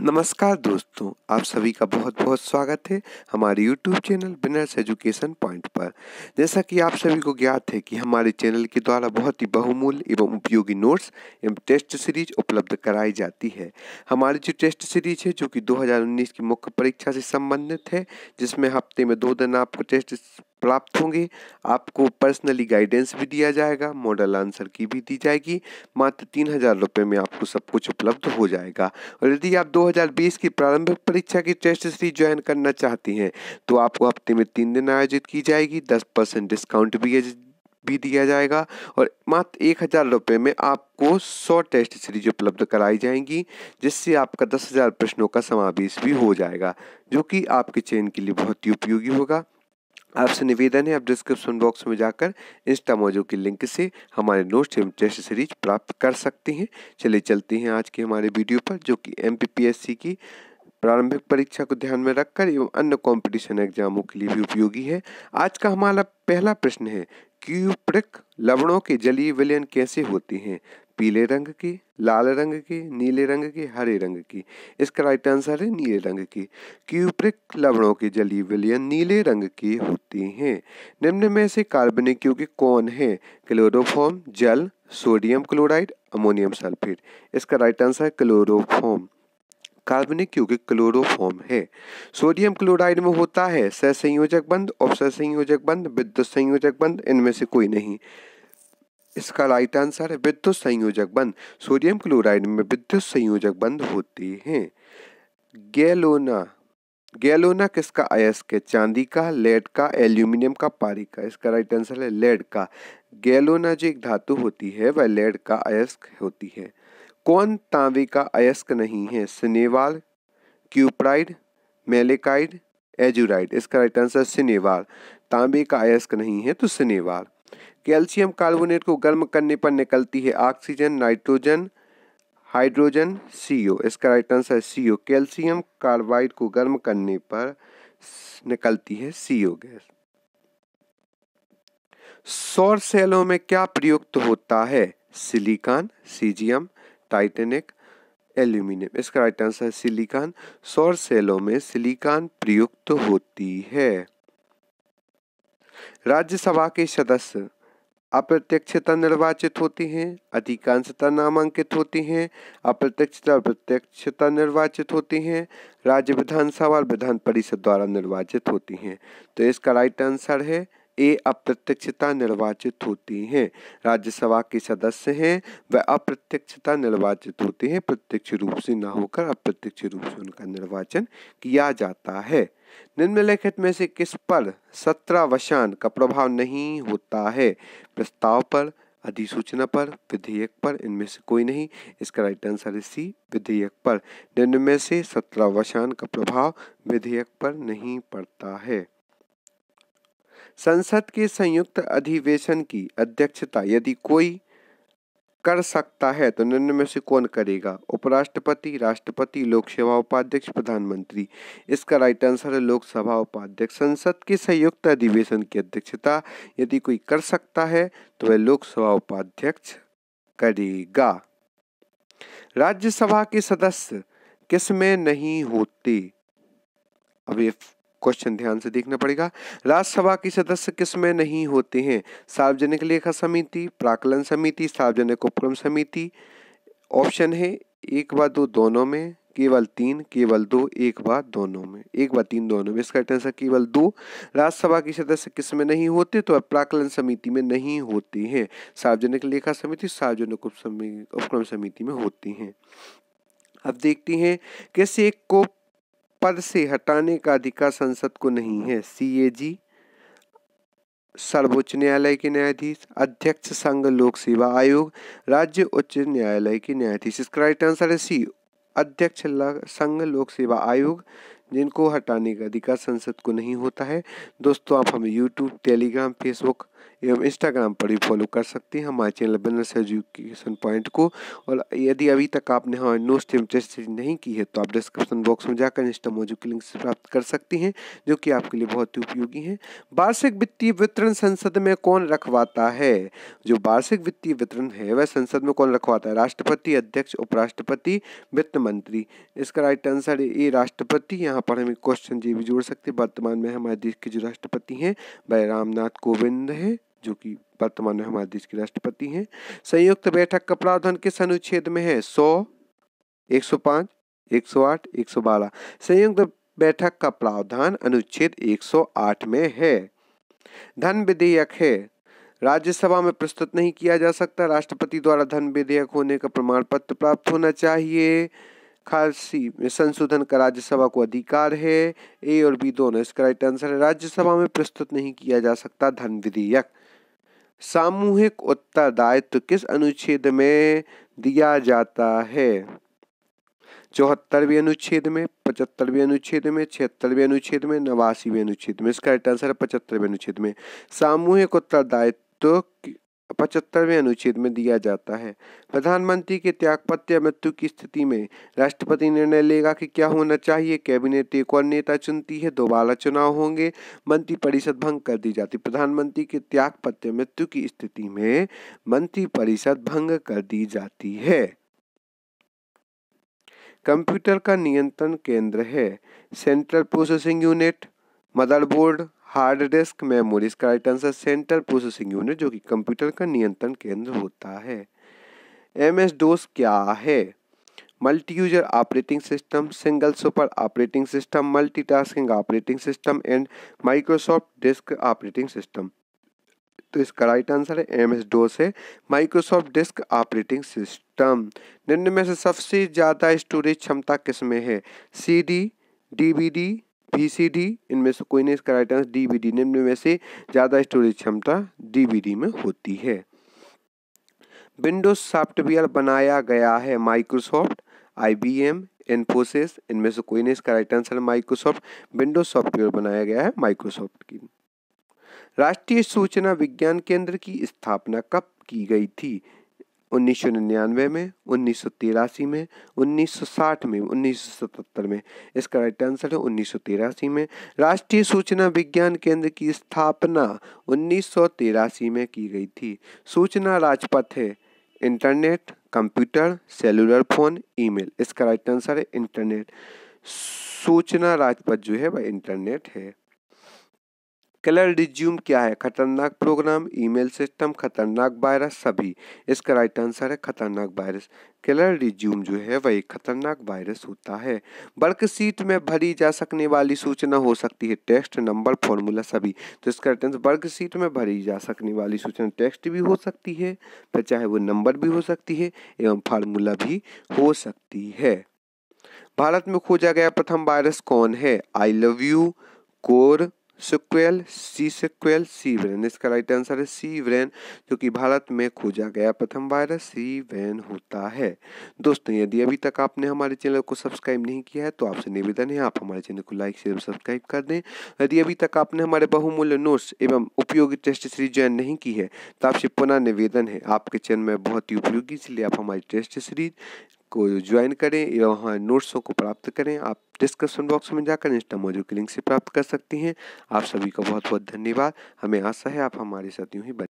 नमस्कार दोस्तों आप सभी का बहुत बहुत स्वागत है हमारे YouTube चैनल बिनर्स एजुकेशन पॉइंट पर जैसा कि आप सभी को ज्ञात है कि हमारे चैनल के द्वारा बहुत ही बहुमूल्य एवं उपयोगी नोट्स एवं टेस्ट सीरीज उपलब्ध कराई जाती है हमारी जो टेस्ट सीरीज है जो कि 2019 की मुख्य परीक्षा से संबंधित है जिसमें हफ्ते में दो दिन आपको टेस्ट प्राप्त होंगे आपको पर्सनली गाइडेंस भी दिया जाएगा मॉडल आंसर की भी दी जाएगी मात्र तीन हज़ार रुपये में आपको सब कुछ उपलब्ध हो जाएगा और यदि आप 2020 की प्रारंभिक परीक्षा की टेस्ट सीरीज ज्वाइन करना चाहती हैं तो आपको हफ्ते में तीन दिन आयोजित की जाएगी दस परसेंट डिस्काउंट भी भी दिया जाएगा और मात्र एक हज़ार रुपये में आपको सौ टेस्ट सीरीज उपलब्ध कराई जाएंगी जिससे आपका दस हज़ार प्रश्नों का समावेश भी हो जाएगा जो कि आपके चयन के लिए बहुत ही उपयोगी होगा आपसे निवेदन है आप डिस्क्रिप्शन बॉक्स में जाकर इंस्टा मोजो की लिंक से हमारे नोट्स एवं टेस्ट सीरीज प्राप्त कर सकते हैं चले चलते हैं आज के हमारे वीडियो पर जो कि एम की प्रारंभिक परीक्षा को ध्यान में रखकर एवं अन्य कॉम्पिटिशन एग्जामों के लिए भी उपयोगी है आज का हमारा पहला प्रश्न है क्यूप्रिक लवणों के जलीय विलयन कैसे होते हैं पीले रंग की लाल रंग की नीले रंग की हरे रंग की इसका राइट आंसर है नीले रंग की क्यूप्रिक लवणों की जली विलियन नीले रंग की होती हैं निम्न में से कार्बनिक क्योंकि कौन है क्लोरोफॉम जल सोडियम क्लोराइड अमोनियम सल्फेट इसका राइट आंसर है क्लोरोफॉर्म कार्बनिक क्योंकि क्लोरोफॉर्म है सोडियम क्लोराइड में होता है सहसंयोजक बंद और सहसंयोजक बंद विद्युत संयोजक बंद इनमें से कोई नहीं इसका राइट आंसर है विद्युत संयोजक बंद सोडियम क्लोराइड में विद्युत संयोजक बंद होते हैं गैलोना गैलोना किसका अयस्क है चांदी का लेड का एल्यूमिनियम का पारी का इसका राइट आंसर है लेड का गैलोना जो एक धातु होती है वह लेड का अयस्क होती है कौन तांबे का अयस्क नहीं है सिनेवाल क्यूपराइड मेलेकाइड एजुराइड इसका राइट आंसर सिनेवाल तांबे का अयस्क नहीं है तो सिनेवाल कैल्शियम कार्बोनेट को गर्म करने पर निकलती है ऑक्सीजन नाइट्रोजन हाइड्रोजन सीओ इसका right answer CO calcium carbide को गर्म करने पर निकलती है सीओ गैस सौर सेलों में क्या प्रयुक्त होता है सिलिकॉन सीजियम टाइटेनिक एल्यूमिनियम इसका राइट आंसर सिलिकॉन सौर सेलों में सिलिकॉन प्रयुक्त होती है राज्यसभा के सदस्य अप्रत्यक्षता निर्वाचित होते हैं अधिकांशता नामांकित होते हैं अप्रत्यक्षता प्रत्यक्षता निर्वाचित होते हैं राज्य विधानसभा और विधान परिषद द्वारा निर्वाचित होती हैं तो इसका राइट आंसर है ए अप्रत्यक्षता निर्वाचित होती हैं राज्यसभा के सदस्य हैं वह अप्रत्यक्षता निर्वाचित होते हैं प्रत्यक्ष रूप से ना होकर अप्रत्यक्ष रूप से उनका निर्वाचन किया जाता है निम्नलिखित में से किस पर सत्रावसान का प्रभाव नहीं होता है प्रस्ताव पर अधिसूचना पर विधेयक पर इनमें से कोई नहीं इसका राइट आंसर है सी विधेयक पर निम्न में से सत्रावसान का प्रभाव विधेयक पर नहीं पड़ता है संसद के संयुक्त अधिवेशन की अध्यक्षता यदि कोई कर सकता है तो निम्न में से कौन करेगा उपराष्ट्रपति राष्ट्रपति लोकसभा उपाध्यक्ष प्रधानमंत्री इसका राइट आंसर है लोकसभा उपाध्यक्ष संसद के संयुक्त अधिवेशन की अध्यक्षता यदि कोई कर सकता है तो वह लोकसभा उपाध्यक्ष करेगा राज्यसभा के सदस्य किसमें नहीं होते अब ये क्वेश्चन ध्यान से देखना पड़ेगा राज्यसभा की सदस्य किसमें नहीं होते हैं सार्वजनिक लेखा समिति प्राकलन समिति सार्वजनिक उपक्रम समिति ऑप्शन है एक बार दो दोनों में केवल तीन केवल दो एक बार दोनों में एक बार तीन दोनों में इसका आंसर केवल दो राज्यसभा के सदस्य किस में नहीं होते तो प्राकलन समिति में नहीं होते हैं सार्वजनिक लेखा समिति सार्वजनिक उपक्रम समिति में होती हैं अब देखते हैं किस एक को पद से हटाने का अधिकार संसद को नहीं है सीएजी सर्वोच्च न्यायालय के न्यायाधीश अध्यक्ष संघ लोक सेवा आयोग राज्य उच्च न्यायालय के न्यायाधीश इसका राइट आंसर है सी अध्यक्ष संघ लोक सेवा आयोग जिनको हटाने का अधिकार संसद को नहीं होता है दोस्तों आप हमें यूट्यूब टेलीग्राम फेसबुक एवं इंस्टाग्राम पर भी फॉलो कर सकते हैं हमारे चैनल बिजनेस एजुकेशन पॉइंट को और यदि अभी तक आपने हमारे नोट्स टीम टेस्ट नहीं की है तो आप डिस्क्रिप्शन बॉक्स में जाकर इंस्टा मोजू की लिंक प्राप्त कर सकते हैं जो कि आपके लिए बहुत ही उपयोगी है वार्षिक वित्तीय वितरण संसद में कौन रखवाता है जो वार्षिक वित्तीय वितरण है वह संसद में कौन रखवाता है राष्ट्रपति अध्यक्ष उपराष्ट्रपति वित्त मंत्री इसका राइट आंसर ए राष्ट्रपति यहाँ पर हम क्वेश्चन ये भी जोड़ सकते वर्तमान में हमारे देश के जो राष्ट्रपति हैं वह रामनाथ कोविंद हैं जो कि वर्तमान में हमारे देश के राष्ट्रपति हैं संयुक्त बैठक का प्रावधान किस अनुच्छेद में है सौ एक सौ पाँच एक सौ आठ एक सौ बारह संयुक्त बैठक का प्रावधान अनुच्छेद आठ में है धन विधेयक है राज्यसभा में प्रस्तुत नहीं किया जा सकता राष्ट्रपति द्वारा धन विधेयक होने का प्रमाण पत्र प्राप्त होना चाहिए खासी संशोधन का राज्यसभा को अधिकार है ए और बी दोनों इसका राइट आंसर है राज्यसभा में प्रस्तुत नहीं किया जा सकता धन विधेयक सामूहिक उत्तरदायित्व किस अनुच्छेद में दिया जाता है चौहत्तरवें अनुच्छेद में पचहत्तरवें अनुच्छेद में छिहत्तरवें अनुच्छेद में नवासीवें अनुच्छेद में इसका राइट आंसर है पचहत्तरवें अनुच्छेद में सामूहिक उत्तरदायित्व पचहत्तरवें अनुच्छेद में दिया जाता है प्रधानमंत्री के त्यागपत्र या मृत्यु की स्थिति में राष्ट्रपति निर्णय लेगा कि क्या होना चाहिए कैबिनेट एक और नेता चुनती है दोबारा चुनाव होंगे मंत्रिपरिषद भंग कर दी जाती प्रधानमंत्री के त्यागपत्र मृत्यु की स्थिति में मंत्रिपरिषद भंग कर दी जाती है कंप्यूटर का नियंत्रण केंद्र है central processing unit motherboard hard disk memory इसका right answer central processing unit जो कि कंप्यूटर का नियंत्रण केंद्र होता है एम एस डोस क्या है multi user operating system single super operating system multi tasking operating system and Microsoft disk operating system तो इसका राइट आंसर है एम एस डोस है माइक्रोसॉफ्ट डिस्क ऑपरेटिंग सिस्टम निम्न में से सबसे ज़्यादा स्टोरेज क्षमता किस में है C D D B D B C D इनमें से कोई नहीं इसका right answer D B D निम्न में से ज़्यादा स्टोरेज क्षमता डी बी डी में होती है विंडोज सॉफ्टवेयर बनाया गया है Microsoft I B M Infosys इनमें से कोई नहीं इसका right answer Microsoft Windows software बनाया गया है माइक्रोसॉफ्ट की राष्ट्रीय सूचना विज्ञान केंद्र की स्थापना कब की गई थी उन्नीस सौ निन्यानवे में उन्नीस सौ तिरासी में उन्नीस सौ साठ में उन्नीस सौ सतहत्तर में इसका राइट आंसर है उन्नीस सौ तिरासी में राष्ट्रीय सूचना विज्ञान केंद्र की स्थापना उन्नीस सौ तिरासी में की गई थी सूचना राजपथ है internet computer cellular phone email इसका राइट आंसर है इंटरनेट सूचना राजपथ जो है वह इंटरनेट है कलर रिज्यूम क्या है खतरनाक प्रोग्राम ईमेल सिस्टम खतरनाक वायरस सभी इसका राइट आंसर है खतरनाक वायरस कलर रिज्यूम जो है वह एक खतरनाक वायरस होता है सीट में भरी जा सकने वाली सूचना हो सकती है टेक्स्ट नंबर फॉर्मूला सभी तो इसका राइट आंसर सीट में भरी जा सकने वाली सूचना टेक्स्ट भी हो सकती है फिर चाहे वो नंबर भी हो सकती है एवं फार्मूला भी हो सकती है भारत में खोजा गया प्रथम वायरस कौन है I love you core sequel C sequel wen इसका राइट आंसर है सी वेन जो कि भारत में खोजा गया प्रथम वायरस सी वेन होता है दोस्तों यदि अभी तक आपने हमारे चैनल को सब्सक्राइब नहीं किया है तो आपसे निवेदन है आप हमारे चैनल को लाइक शेयर सब्सक्राइब कर दें यदि अभी तक आपने हमारे बहुमूल्य नोट्स एवं उपयोगी टेस्ट सीरीज ज्वाइन नहीं की है तो आपसे पुनः निवेदन है आपके चैनल में बहुत ही उपयोगी इसलिए आप हमारी टेस्ट सीरीज को ज्वाइन करें या हमारे नोट्सों को प्राप्त करें आप डिस्क्रिप्शन बॉक्स में जाकर इंस्टा मौजूद की लिंक से प्राप्त कर सकती हैं आप सभी का बहुत बहुत धन्यवाद हमें आशा है आप हमारे साथ यूँ ही बने